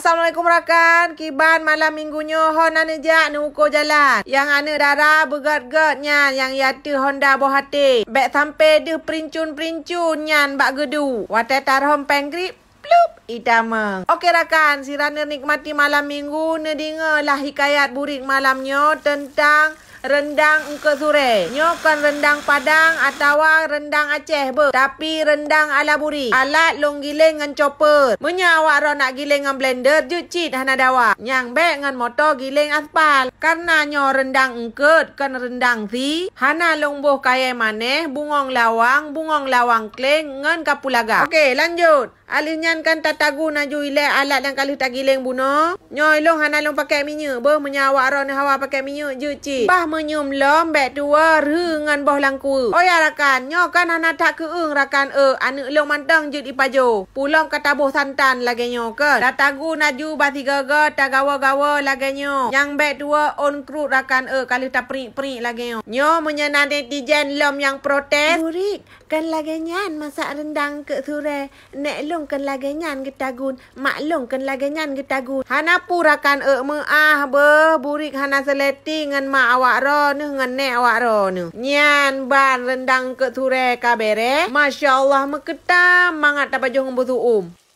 Assalamualaikum rakan. Kiban malam minggunya Honda nejak ni ukur jalan. Yang ana darah bergerak-gerak nyan. Yang yata Honda bohati. Bek sampai dia perincun-perincun nyan bak gedu. Wata tarhom pengkrip Plup, itama. Okey rakan, si Rana nikmati malam minggu. Nak dengarlah hikayat burik malamnya tentang rendang engkau sure. Nyo kan rendang padang atau rendang Aceh be. Tapi rendang ala buri. Alat long giling ngan chopper. Munya awak ro nak giling ngan blender jucit hana dawa. Nyang be ngan motor giling aspal. Karena nyo rendang engkut kan rendang si. Hana long boh kaya maneh bungong lawang, bungong lawang kleng ngan kapulaga. Okey, lanjut. Alinyan kan tatagu na ju ilai alat dan kali tagiling buno. Nyoi long hana long pakai minyak. Be menyawak ron ni hawa pakai minyak je ci. Bah menyum lom bek tua rengan boh langku. Oh rakan. Nyo kan hana tak keung rakan e. Anak long mantang je di pajo. Pulong kata boh santan lagi nyo kan. Tatagu na ju bati gaga tagawa-gawa lagi nyo. Yang bek tua on kru rakan e. Kali tak perik-perik lagi nyo. Nyo menyenang netizen lom yang protes. Burik kan lagi nyan masak rendang ke sure. Nek lo maklumkan laganyan getagun. Maklumkan laganyan getagun. Hana pura kan ek eh, ah be. Burik hana seleti ngan mak awak ro ni. Ngan nek awak ro ni. Nyan ban rendang ke ture kabere. Masya Allah meketam. Mangat tak pajuh ngembutu um.